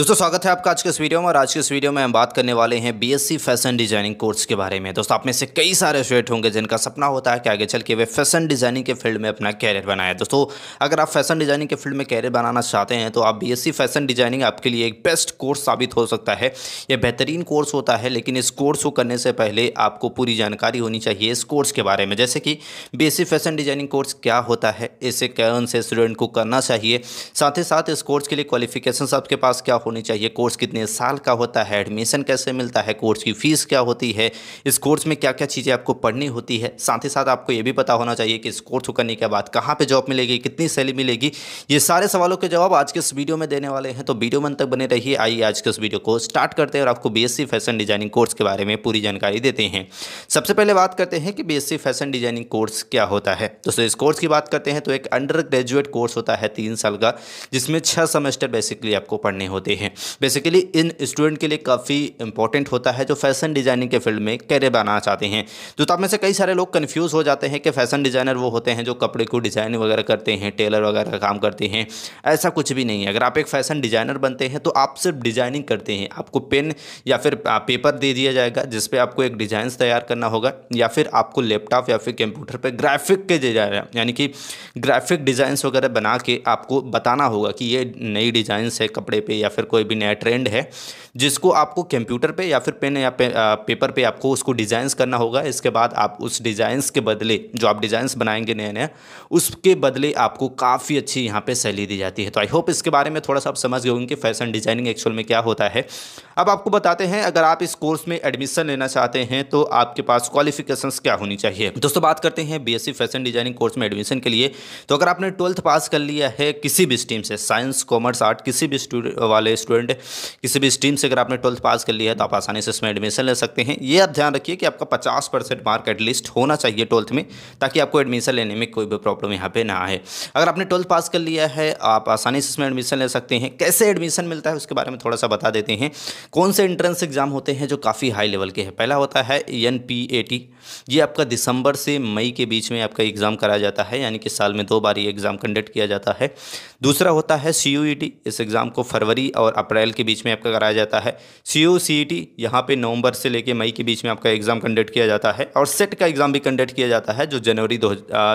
दोस्तों स्वागत है आपका आज के इस वीडियो में और आज के इस वीडियो में हम बात करने वाले हैं बीएससी फैशन डिजाइनिंग कोर्स के बारे में दोस्तों आप में से कई सारे स्टूडेंट होंगे जिनका सपना होता है कि आगे चल के वे फैशन डिजाइनिंग के फील्ड में अपना कैरियर बनाए दोस्तों अगर आप फैशन डिजाइनिंग के फील्ड में कैरियर बनाना चाहते हैं तो आप बी फैशन डिजाइनिंग आपके लिए एक बेस्ट कोर्स साबित हो सकता है यह बेहतरीन कोर्स होता है लेकिन इस कोर्स को करने से पहले आपको पूरी जानकारी होनी चाहिए इस कोर्स के बारे में जैसे कि बी फैशन डिजाइनिंग कोर्स क्या होता है इसे कौन से स्टूडेंट को करना चाहिए साथ ही साथ इस कोर्स के लिए क्वालिफिकेशन आपके पास क्या होनी चाहिए कोर्स कितने साल का होता है एडमिशन कैसे मिलता है कोर्स की फ़ीस क्या होती है इस कोर्स में क्या क्या चीज़ें आपको पढ़नी होती है साथ ही साथ आपको ये भी पता होना चाहिए कि इस कोर्स को करने के बाद कहाँ पर जॉब मिलेगी कितनी सैलरी मिलेगी ये सारे सवालों के जवाब आज के इस वीडियो में देने वाले हैं तो वीडियो मन तक बने रहिए आइए आज के इस वीडियो को स्टार्ट करते हैं और आपको बी फैशन डिजाइनिंग कोर्स के बारे में पूरी जानकारी देते हैं सबसे पहले बात करते हैं कि बी फैशन डिजाइनिंग कोर्स क्या होता है दोस्तों इस कोर्स की बात करते हैं तो एक अंडर ग्रेजुएट कोर्स होता है तीन साल का जिसमें छह सेमेस्टर बेसिकली आपको पढ़ने होते हैं हैं बेसिकली इन स्टूडेंट के लिए काफ़ी इंपॉर्टेंट होता है जो फैशन डिज़ाइनिंग के फील्ड में कैरियर बनाना चाहते हैं तो, तो आप में से कई सारे लोग कन्फ्यूज़ हो जाते हैं कि फ़ैशन डिज़ाइनर वो होते हैं जो कपड़े को डिज़ाइन वगैरह करते हैं टेलर वगैरह का काम करते हैं ऐसा कुछ भी नहीं है अगर आप एक फ़ैशन डिज़ाइनर बनते हैं तो आप सिर्फ डिज़ाइनिंग करते हैं आपको पेन या फिर पेपर दे दिया जाएगा जिसपे आपको एक डिज़ाइन तैयार करना होगा या फिर आपको लैपटॉप या फिर कंप्यूटर पर ग्राफिक के जाएगा यानी कि ग्राफिक डिज़ाइंस वगैरह बना के आपको बताना होगा कि ये नई डिज़ाइंस है कपड़े पे या फिर फिर कोई भी नया ट्रेंड है जिसको आपको कंप्यूटर पे या फिर पेन या पे, आ, पेपर पे आपको उसको डिज़ाइंस करना होगा इसके बाद आप उस डिज़ाइंस के बदले जो आप डिज़ाइंस बनाएंगे नए नए उसके बदले आपको काफ़ी अच्छी यहाँ पे सैली दी जाती है तो आई होप इसके बारे में थोड़ा सा आप समझ गए होंगे कि फ़ैशन डिज़ाइनिंग एक्चुअल में क्या होता है अब आपको बताते हैं अगर आप इस कोर्स में एडमिशन लेना चाहते हैं तो आपके पास क्वालिफिकेशन क्या होनी चाहिए दोस्तों बात करते हैं बी फैशन डिजाइनिंग कोर्स में एडमिशन के लिए तो अगर आपने ट्वेल्थ पास कर लिया है किसी भी स्ट्रीम से साइंस कॉमर्स आर्ट किसी भी स्टूडेंट वाले वाले स्टूडेंट किसी भी स्ट्रीम से अगर आपने ट्वेल्थ पास कर लिया है तो आप आसानी से इसमें एडमिशन ले सकते हैं ये आप ध्यान रखिए कि आपका पचास परसेंट मार्क एटलीस्ट होना चाहिए ट्वेल्थ में ताकि आपको एडमिशन लेने में कोई भी प्रॉब्लम यहाँ पर ना आए अगर आपने ट्वेल्थ पास कर लिया है आप आसानी से इसमें एडमिशन ले सकते हैं कैसे एडमिशन मिलता है उसके बारे में थोड़ा सा बता देते हैं कौन से एंट्रेंस एग्जाम होते हैं जो काफ़ी हाई लेवल के हैं पहला होता है एन ये आपका दिसंबर से मई के बीच में आपका एग्ज़ाम कराया जाता है यानी कि साल में दो बार ये एग्ज़ाम कंडक्ट किया जाता है दूसरा होता है सी e इस एग्ज़ाम को फरवरी और अप्रैल के बीच में आपका कराया जाता है सी ओ सी टी यहाँ पर नवंबर से लेकर मई के बीच में आपका एग्ज़ाम कंडक्ट किया जाता है और सेट का एग्ज़ाम भी कंडक्ट किया जाता है जो जनवरी दो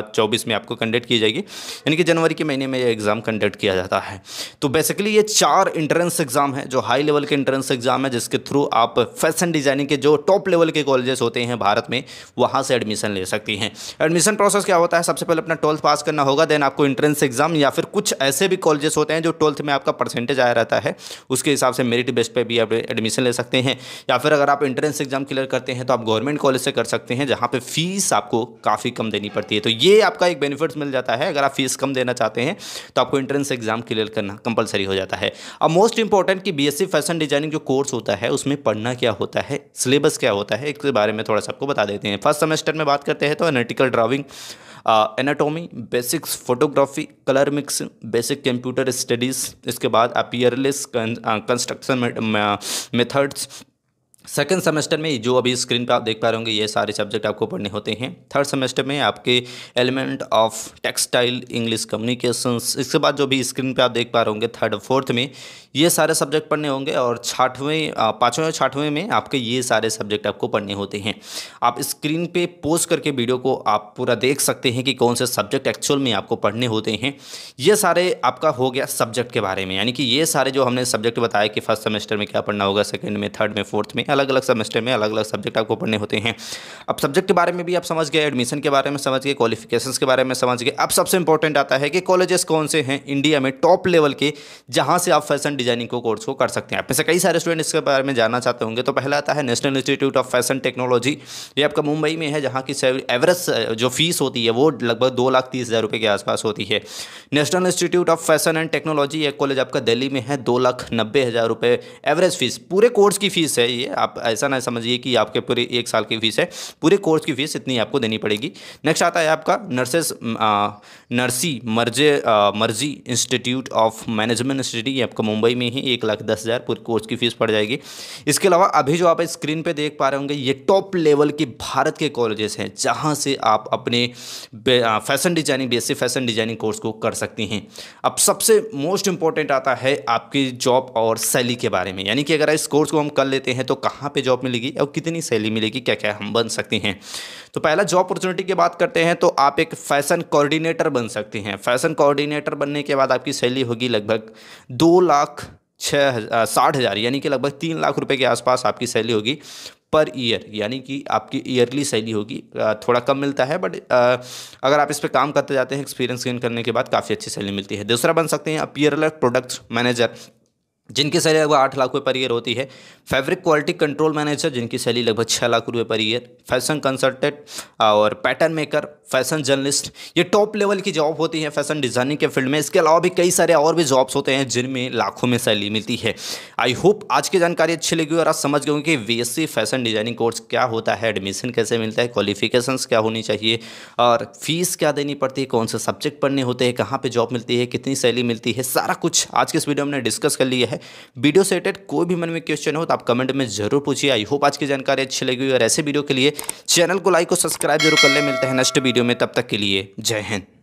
चौबीस में आपको कंडक्ट की जाएगी यानी कि जनवरी के महीने में ये एग्ज़ाम कंडक्ट किया जाता है तो बेसिकली ये चार इंट्रेंस एग्ज़ाम है जो हाई लेवल के इंट्रेंस एग्ज़ाम है जिसके थ्रू आप फैशन डिज़ाइनिंग के जो टॉप लेवल के कॉलेजेस होते हैं भारत में वहाँ से एडमिशन ले सकती हैं एडमिशन प्रोसेस क्या होता है सबसे पहले अपना ट्वेल्थ पास करना होगा देन आपको इंट्रेंस एग्ज़ाम या फिर कुछ ऐसे भी कॉलेजेस होते हैं जो ट्वेल्थ में आपका परसेंटेज आया रहता है उसके हिसाब से मेरिट बेस पर भी आप एडमिशन ले सकते हैं या फिर अगर आप इंट्रेंस एग्जाम क्लियर करते हैं तो आप गवर्नमेंट कॉलेज से कर सकते हैं जहाँ पर फीस आपको काफ़ी कम देनी पड़ती है तो ये आपका एक बेनिफिट्स मिल जाता है अगर आप फीस कम देना चाहते हैं तो आपको इंट्रेंस एग्जाम क्लियर करना कंपलसरी हो जाता है अब मोस्ट इंपॉर्टेंट कि बीएससी फैशन डिजाइनिंग जो कोर्स होता है उसमें पढ़ना क्या होता है सिलेबस क्या होता है इसके बारे में थोड़ा सा आपको बता देते हैं फर्स्ट सेमेस्टर में बात करते हैं तो analytical driving anatomy basics photography colour mix basic computer studies इसके बाद apparels construction methods second semester में जो अभी स्क्रीन पर आप देख पा रहे होंगे ये सारे सब्जेक्ट आपको पढ़ने होते हैं थर्ड सेमेस्टर में आपके element of textile English communications इसके बाद जो भी स्क्रीन पर आप देख पा रहे होंगे थर्ड फोर्थ में ये सारे सब्जेक्ट पढ़ने होंगे और छाठवें पाँचवें और छाठवें में आपके ये सारे सब्जेक्ट आपको पढ़ने होते हैं आप स्क्रीन पे पोस्ट करके वीडियो को आप पूरा देख सकते हैं कि कौन से सब्जेक्ट एक्चुअल में आपको पढ़ने होते हैं ये सारे आपका हो गया सब्जेक्ट के बारे में यानी कि ये सारे जो हमने सब्जेक्ट बताया कि फर्स्ट सेमेस्टर में क्या पढ़ना होगा सेकेंड में थर्ड में फोर्थ में अलग अलग सेमेस्टर में अलग अलग सब्जेक्ट आपको पढ़ने होते हैं अब सब्जेक्ट के बारे में भी आप समझ गए एडमिशन के बारे में समझ गए क्वालिफिकेशन के बारे में समझ गए अब सबसे इंपॉर्टेंट आता है कि कॉलेजेस कौन से हैं इंडिया में टॉप लेवल के जहाँ से आप फैशन डिजाइनिंग को कोर्स को कर सकते हैं आप कई सारे स्टूडेंट इसके बारे में जानना चाहते होंगे तो पहला आता है National Institute of Fashion Technology ये आपका मुंबई में है जहाँ की एवरेज जो फीस होती है वो लगभग दो लाख तीस हज़ार रुपये के आसपास होती है National Institute of Fashion and Technology एक कॉलेज आपका दिल्ली में है दो लाख नब्बे हज़ार रुपये एवरेज फीस पूरे कोर्स की फीस है ये आप ऐसा ना समझिए कि आपके पूरे एक साल की फीस है पूरे कोर्स की फीस इतनी आपको देनी पड़ेगी नेक्स्ट आता है आपका नर्सेस नर्सी मर्जे मर्जी इंस्टीट्यूट ऑफ मैनेजमेंट स्टडी आपका मुंबई मुंबई में ही एक लाख दस हज़ार पूरे कोर्स की फीस पड़ जाएगी इसके अलावा अभी जो आप स्क्रीन पे देख पा रहे होंगे ये टॉप लेवल के भारत के कॉलेजेस हैं जहाँ से आप अपने fashion designing B fashion designing course को कर सकती हैं अब सबसे मोस्ट इंपॉर्टेंट आता है आपकी जॉब और सैली के बारे में यानी कि अगर इस कोर्स को हम कर लेते हैं तो कहाँ पर जॉब मिलेगी और कितनी सैली मिलेगी क्या क्या हम बन सकते हैं तो पहला जॉब अपॉर्चुनिटी की बात करते हैं तो आप एक फैशन कोऑर्डिनेटर बन सकते हैं फैशन कोऑर्डिनेटर बनने के बाद आपकी सैली होगी लगभग दो लाख छः हज़ार साठ हज़ार यानी कि लगभग तीन लाख रुपए के आसपास आपकी सैलरी होगी पर ईयर यानी कि आपकी ईयरली सैलरी होगी थोड़ा कम मिलता है बट अगर आप इस पर काम करते जाते हैं एक्सपीरियंस गेन करने के बाद काफ़ी अच्छी सैलरी मिलती है दूसरा बन सकते हैं पी प्रोडक्ट मैनेजर जिनकी सैलरी लगभग आठ लाख रुपये पर ईयर होती है फैब्रिक क्वालिटी कंट्रोल मैनेजर जिनकी सैलरी लगभग छः लाख रुपये पर ईयर फैशन कंसल्टेंट और पैटर्न मेकर फैशन जर्नलिस्ट ये टॉप लेवल की जॉब होती है फैशन डिज़ाइनिंग के फील्ड में इसके अलावा भी कई सारे और भी जॉब्स होते हैं जिनमें लाखों में सैलरी मिलती है आई होप आज की जानकारी अच्छी लगी और आप समझ गए कि बी फैशन डिज़ाइनिंग कोर्स क्या होता है एडमिशन कैसे मिलता है क्वालिफिकेशन क्या होनी चाहिए और फीस क्या देनी पड़ती है कौन से सब्जेक्ट पढ़ने होते हैं कहाँ पर जॉब मिलती है कितनी सैली मिलती है सारा कुछ आज के इस वीडियो हमने डिस्कस कर लिया है है वीडियो से रिलेटेड कोई भी मन में क्वेश्चन हो तो आप कमेंट में जरूर पूछिए आई होप आज की जानकारी अच्छी लगी और ऐसे वीडियो के लिए चैनल को लाइक और सब्सक्राइब जरूर कर ले मिलते हैं नेक्स्ट वीडियो में तब तक के लिए जय हिंद